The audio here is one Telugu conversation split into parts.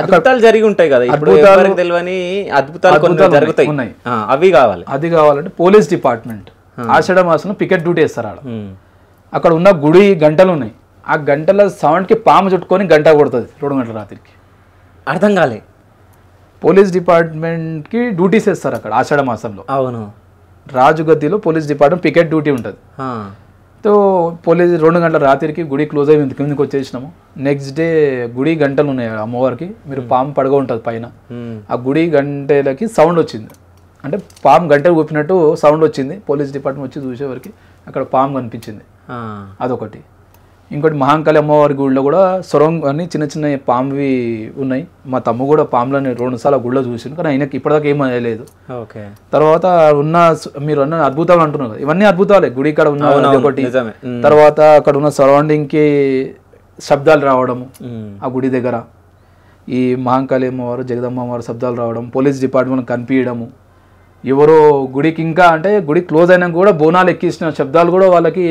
అద్భుతాలు జరిగి ఉంటాయి కదా ఇప్పుడు తెలియని అద్భుతాలు కొన్ని జరుగుతాయి ఉన్నాయి అవి కావాలి అది కావాలంటే పోలీస్ డిపార్ట్మెంట్ ఆషాఢ మాసంలో పికెట్ డ్యూటీ వేస్తారు ఆడ అక్కడ ఉన్న గుడి గంటలు ఉన్నాయి ఆ గంటల కి పాము చుట్టుకొని గంట కొడుతుంది రెండు గంటల రాత్రికి అర్థం కాలే పోలీస్ డిపార్ట్మెంట్ కి డ్యూటీస్ వేస్తారు అక్కడ ఆషాఢ మాసంలో అవును రాజుగద్దిలో పోలీస్ డిపార్ట్మెంట్ పికెట్ డ్యూటీ ఉంటుంది సో పోలీసు రెండు గంటల రాత్రికి గుడి క్లోజ్ అయ్యి ఇంత కిందకి వచ్చేసినాము నెక్స్ట్ డే గుడి గంటలు ఉన్నాయి అమ్మవారికి మీరు hmm. పాము పడగ ఉంటుంది పైన hmm. ఆ గుడి గంటలకి సౌండ్ వచ్చింది అంటే పాము గంటలు ఊపినట్టు సౌండ్ వచ్చింది పోలీస్ డిపార్ట్మెంట్ వచ్చి చూసేవారికి అక్కడ పాము కనిపించింది అదొకటి ఇంకోటి మహాంకాళి అమ్మవారి గుళ్ళో కూడా సొరంగ్ అని చిన్న చిన్న పామువి ఉన్నాయి మా తమ్ము కూడా పాములని రెండుసార్లు ఆ గుళ్ళో చూసింది కానీ ఆయనకి ఇప్పటిదాకా ఏం లేదు ఓకే తర్వాత ఉన్న మీరు అన్న అద్భుతాలు అంటున్నారు ఇవన్నీ అద్భుతాలే గుడి ఇక్కడ ఉన్న ఒకటి తర్వాత అక్కడ ఉన్న సరౌండింగ్కి శబ్దాలు రావడము ఆ గుడి దగ్గర ఈ మహాంకాళి అమ్మవారు జగదమ్మ అమ్మవారు శబ్దాలు రావడం పోలీస్ డిపార్ట్మెంట్ కనిపించడము ఎవరో గుడికి ఇంకా అంటే గుడి క్లోజ్ అయినా కూడా బోనాలు ఎక్కిసిన శబ్దాలు కూడా వాళ్ళకి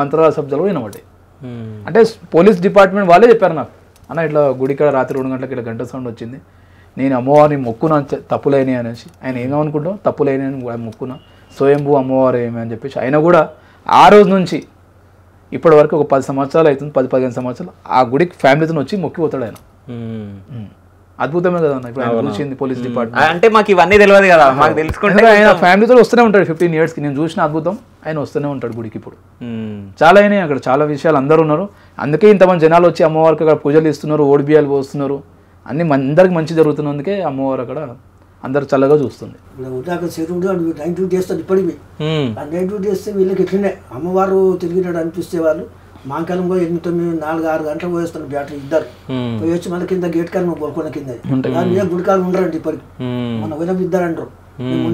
మంత్రాల శబ్దాలు కూడా వినబడ్డాయి Hmm. అంటే పోలీస్ డిపార్ట్మెంట్ వాళ్ళే చెప్పారు నాకు అన్న ఇట్లా గుడి గుడికాడ రాత్రి రెండు గంటలకు ఇట్లా గంట సౌండ్ వచ్చింది నేను అమ్మవారిని మొక్కున తప్పులేని అనేసి ఆయన hmm. ఏమనుకుంటాం తప్పులేని అని మొక్కున స్వయంభు అమ్మవారు ఏమి అని చెప్పేసి ఆయన కూడా ఆ రోజు నుంచి ఇప్పటి వరకు ఒక పది సంవత్సరాలు అవుతుంది పది పదిహేను సంవత్సరాలు ఆ గుడికి ఫ్యామిలీతో వచ్చి మొక్కిపోతాడు ఆయన hmm. అద్భుతమే కదా ఇప్పుడు చూసింది పోలీస్ డిపార్ట్మెంట్ అంటే మాకు ఇవన్నీ తెలియదు కదా మాకు తెలుసుకుంటే ఆయన ఫ్యామిలీతో వస్తూనే ఉంటాడు ఫిఫ్టీన్ ఇయర్స్కి నేను చూసిన అద్భుతం ఆయన వస్తూనే ఉంటాడు గుడికి ఇప్పుడు చాలా అయినాయి అక్కడ చాలా విషయాలు అందరూ ఉన్నారు అందుకే ఇంతమంది జనాలు వచ్చి అమ్మవారికి అక్కడ పూజలు ఇస్తున్నారు ఓడిబియాలు పోస్తున్నారు అన్ని అందరికి మంచి జరుగుతున్నందుకే అమ్మవారు అక్కడ అందరు చల్లగా చూస్తుంది ఇప్పటికి డ్యూటీ వీళ్ళకి అమ్మవారు తిరిగినాడు అనిపిస్తే వాళ్ళు మాంకాలం పోయి ఎనిమిది తొమ్మిది నాలుగు ఆరు గంటలు పోయేస్తారు బ్యాటరీ ఇద్దరు పోయి వచ్చి మన కింద గేట్ కాలం కొనుక్కున్న కింద గుడికాలు ఉండరండి ఇప్పటికి మన వైపు ఇద్దరు అంటారు Hmm.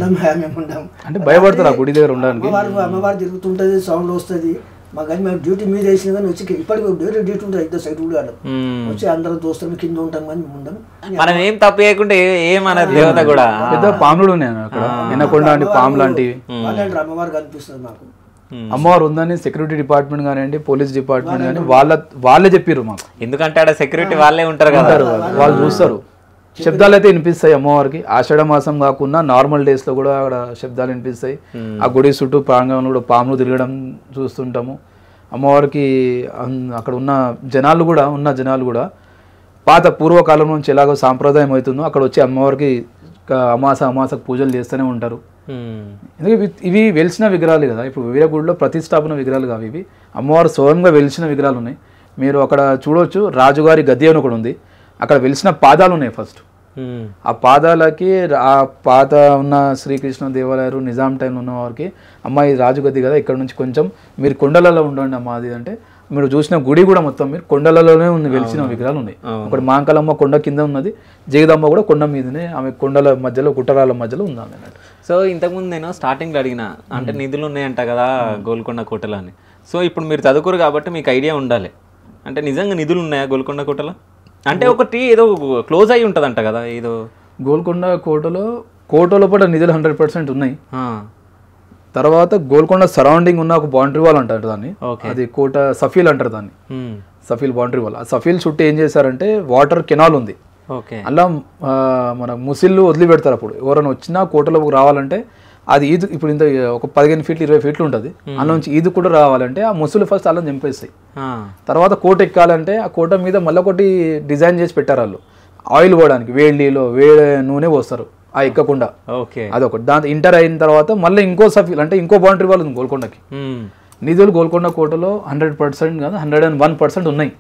అంటే భయపడతారు గుడి దగ్గర ఉండడానికి అమ్మవారు hmm. జరుగుతుంటది సౌండ్ వస్తుంది మా కానీ మేము డ్యూటీ మీద వేసిన కానీ వచ్చి ఇప్పటికి డ్యూటీ డ్యూటీ ఉంటుంది ఇద్దరు సైడ్ కూడా hmm. వచ్చి అందరూ దోస్తులు కింద ఉంటాం కానీ ఉండం మనం ఏం తప్పు చేయకుండా ఏమన్నా దేవత కూడా పెద్ద పాములు నేను అక్కడ వినకుండా పాము లాంటివి అమ్మవారు కనిపిస్తుంది మాకు అమ్మవారు ఉందని సెక్యూరిటీ డిపార్ట్మెంట్ కానివ్వండి పోలీస్ డిపార్ట్మెంట్ కానీ వాళ్ళ వాళ్ళే చెప్పారు మాకు ఎందుకంటే ఆడ సెక్యూరిటీ వాళ్ళే ఉంటారు కదా వాళ్ళు చూస్తారు శబ్దాలు అయితే వినిపిస్తాయి అమ్మవారికి ఆషాఢ మాసం కాకుండా నార్మల్ డేస్ లో కూడా అక్కడ శబ్దాలు వినిపిస్తాయి hmm. ఆ గుడి చుట్టూ ప్రాంగణంలో కూడా పాములు తిరగడం చూస్తుంటాము అమ్మవారికి అక్కడ ఉన్న జనాలు కూడా ఉన్న జనాలు కూడా పాత పూర్వకాలం నుంచి ఎలాగో సాంప్రదాయం అవుతుందో అక్కడ వచ్చి అమ్మవారికి అమాస అమాసకు పూజలు చేస్తూనే ఉంటారు hmm. ఎందుకంటే ఇవి వెలిసిన విగ్రహాలు కదా ఇప్పుడు వేరే గుడిలో ప్రతిష్టాపన విగ్రహాలు కావు ఇవి అమ్మవారు స్వయంగా వెలిసిన విగ్రహాలు ఉన్నాయి మీరు అక్కడ చూడవచ్చు రాజుగారి గది అని ఒకటి ఉంది అక్కడ వెలిసిన పాదాలు ఉన్నాయి ఫస్ట్ ఆ పాదాలకి ఆ పాత ఉన్న శ్రీకృష్ణ దేవాలయాలు నిజాం టైంలో ఉన్న వారికి అమ్మాయి రాజుగద్ది కదా ఇక్కడ నుంచి కొంచెం మీరు కొండలలో ఉండండి అమ్మా అది అంటే మీరు చూసిన గుడి కూడా మొత్తం మీరు కొండలలోనే ఉంది వెలిసిన విగ్రహాలు ఉన్నాయి ఒకటి మాంకలమ్మ కొండ కింద ఉన్నది జగదమ్మ కూడా కొండ మీదనే ఆమె కొండల మధ్యలో గుట్టరాల మధ్యలో ఉంది సో ఇంతకుముందు నేను స్టార్టింగ్లో అడిగిన అంటే నిధులు ఉన్నాయంట కదా గోల్కొండ కోటలో అని సో ఇప్పుడు మీరు చదువుకోరు కాబట్టి మీకు ఐడియా ఉండాలి అంటే నిజంగా నిధులు ఉన్నాయా గోల్కొండ కోటలో అంటే ఒకటి ఏదో క్లోజ్ అయి ఉంటుందంట కదా ఏదో గోల్కొండ కోటలో కోటలో లోపల నిధులు హండ్రెడ్ పర్సెంట్ ఉన్నాయి తర్వాత గోల్కొండ సరౌండింగ్ ఉన్న ఒక బౌండరీ వాల్ అంటారు దాన్ని అది కోట సఫీల్ అంటారు దాన్ని సఫీల్ బౌండరీ వాల్ ఆ సఫీల్ చుట్టూ ఏం చేశారంటే వాటర్ కెనాల్ ఉంది అలా మన ముసిళ్ళు వదిలిపెడతారు అప్పుడు ఎవరైనా వచ్చినా కోటలోకి రావాలంటే అది ఈదు ఇప్పుడు ఇంత ఒక పదిహేను ఫీట్లు ఇరవై ఫీట్లు ఉంటుంది నుంచి ఈదు కూడా రావాలంటే ఆ ముసులు ఫస్ట్ అలా చంపేస్తాయి తర్వాత కోట ఎక్కాలంటే ఆ కోట మీద మళ్ళీ ఒకటి డిజైన్ చేసి పెట్టారు వాళ్ళు ఆయిల్ పోవడానికి వేడి నీళ్ళు వేడి నూనె పోస్తారు ఆ ఎక్కకుండా ఓకే అదొకటి దాని ఇంటర్ అయిన తర్వాత మళ్ళీ ఇంకో సఫీల్ అంటే ఇంకో బౌండరీ వాళ్ళు గోల్కొండకి నిధులు గోల్కొండ కోటలో హండ్రెడ్ పర్సెంట్ కాదు హండ్రెడ్ అండ్ వన్ పర్సెంట్ ఉన్నాయి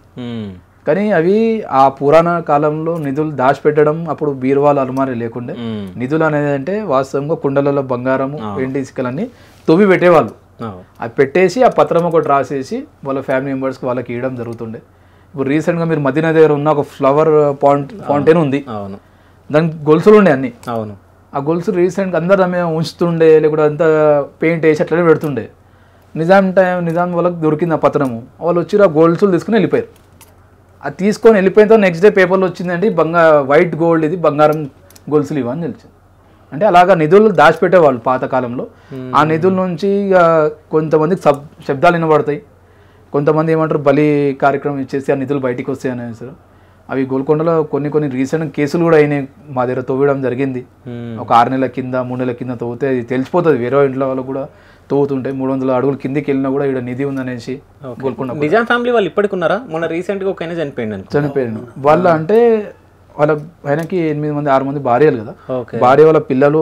కానీ అవి ఆ పురాణ కాలంలో నిధులు దాచిపెట్టడం అప్పుడు బీరువాల అలమారి లేకుండే నిధులు అనేది అంటే వాస్తవంగా కుండలలో బంగారము వెండి ఇసుకలన్నీ తొవ్వి పెట్టేవాళ్ళు అవి పెట్టేసి ఆ పత్రం ఒకటి రాసేసి వాళ్ళ ఫ్యామిలీ మెంబర్స్కి వాళ్ళకి ఇవ్వడం జరుగుతుండే ఇప్పుడు రీసెంట్గా మీరు మదీనా దగ్గర ఉన్న ఒక ఫ్లవర్ పాంట్ ఫౌంటైన్ ఉంది అవును దానికి గొలుసులు ఉండే అన్ని అవును ఆ గొలుసు రీసెంట్గా అందరు ఆమె ఉంచుతుండే లేకుండా అంతా పెయింట్ వేసి అట్లనే పెడుతుండే నిజాం టైం నిజాం వాళ్ళకి దొరికింది ఆ పత్రము వాళ్ళు వచ్చి ఆ గొలుసులు తీసుకుని వెళ్ళిపోయారు అది తీసుకొని వెళ్ళిపోయిన తర్వాత నెక్స్ట్ డే పేపర్లో వచ్చిందండి బంగా వైట్ గోల్డ్ ఇది బంగారం గొలుసులు ఇవ్వని తెలిసింది అంటే అలాగా నిధులు దాచిపెట్టేవాళ్ళు పాతకాలంలో ఆ నిధుల నుంచి కొంతమందికి సబ్ శబ్దాలు వినబడతాయి కొంతమంది ఏమంటారు బలి కార్యక్రమం ఇచ్చేసి ఆ నిధులు బయటికి వస్తాయి అనేసారు అవి గోల్కొండలో కొన్ని కొన్ని రీసెంట్ కేసులు కూడా అయినాయి మా దగ్గర తవ్వడం జరిగింది ఒక ఆరు నెలల కింద మూడు నెలల కింద తవ్వితే అది తెలిసిపోతుంది వేరే ఇంట్లో వాళ్ళు కూడా తోగుతుంటే మూడు వందల అడుగులు కిందికి వెళ్ళినా కూడా ఇక్కడ నిధి ఉందనేసి కోలుకున్నా నిజాం ఫ్యామిలీ వాళ్ళు ఇప్పటికి ఉన్నారా మొన్న రీసెంట్గా ఒక చనిపోయింది చనిపోయిన వాళ్ళ అంటే వాళ్ళ ఆయనకి ఎనిమిది మంది ఆరు మంది భార్యలు కదా భార్య వాళ్ళ పిల్లలు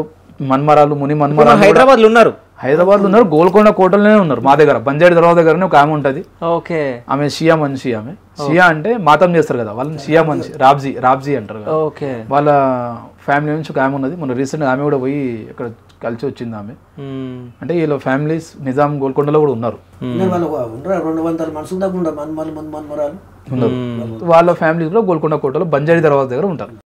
మన్మరాలు ముని మన్మరాలు హైదరాబాద్ లో ఉన్నారు హైదరాబాద్ లో ఉన్నారు గోల్కొండ కోటలోనే ఉన్నారు మా దగ్గర బంజాడి దర్వా దగ్గరనే ఒక ఆమె ఉంటది ఓకే ఆమె షియా మనిషి ఆమె షియా అంటే మాతం చేస్తారు కదా వాళ్ళని షియా మనిషి రాబ్జీ రాబ్జీ అంటారు ఓకే వాళ్ళ ఫ్యామిలీ నుంచి ఒక ఆమె ఉన్నది మన రీసెంట్ ఆమె కూడా పోయి ఇక్కడ కలిసి వచ్చింది ఆమె అంటే వీళ్ళ ఫ్యామిలీస్ నిజాం గోల్కొండలో కూడా ఉన్నారు రెండు వందల మనుషులు వాళ్ళ ఫ్యామిలీస్ కూడా గోల్కొండ కోటలో బంజారీ దర్వాజ దగ్గర ఉంటారు